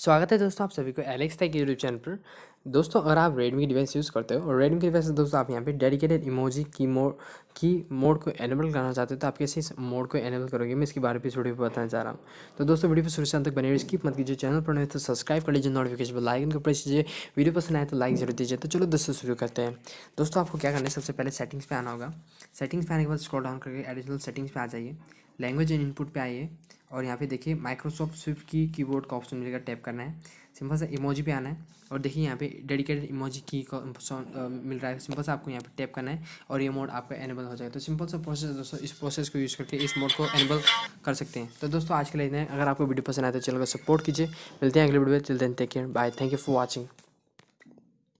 स्वागत है दोस्तों आप सभी को एलेक्स टेक यूट्यूब चैनल पर दोस्तों अगर आप रेडमी डिवाइस यूज़ करते हो और रेडमी की डिवाइस दोस्तों आप यहाँ पे डेडिकेटेड इमोजी की मोड की मोड को एनेबल करना चाहते हो तो आप कैसे इस मोड को एनेबल करोगे मैं इसके बारे में इस वीडियो पर बताना चाह रहा हूँ तो दोस्तों वीडियो पर शुरू से तक बने स्किप मत कीजिए चैनल पर नहीं तो सब्सक्राइब कर लीजिए नोटिफिकेशन पर लाइकन को प्रेस कीजिए वीडियो पसंद आए तो लाइक जरूर दीजिए तो चलो दोस्तों शुरू करते हैं दोस्तों आपको क्या करना है सबसे पहले सेटिंग्स पर आना होगा सेटिंग्स पर आने के बाद स्क्रॉल डाउन करके एडिशनल सेटिंग्स पर आ जाइए लैंग्वेज एंड इनपुट पर आइए और यहाँ पे देखिए माइक्रोसॉफ्ट स्विफ्ट की कीबोर्ड का ऑप्शन मिलेगा टैप करना है सिंपल सा इमोजी पे आना है और देखिए यहाँ पे डेडिकेटेड इमोजी की का ऑप्शन मिल रहा है सिंपल सा आपको यहाँ पे टैप करना है और ये मोड आपका एनेबल हो जाएगा तो सिंपल सा प्रोसेस दोस्तों इस प्रोसेस को यूज़ करके इस मोड को एनेबल कर सकते हैं तो दोस्तों आज के लिए अगर आपको वीडियो पसंद आए तो चैनल को सपोर्ट कीजिए मिलते हैं अगले वीडियो में चलते हैं take care bye thank you for watching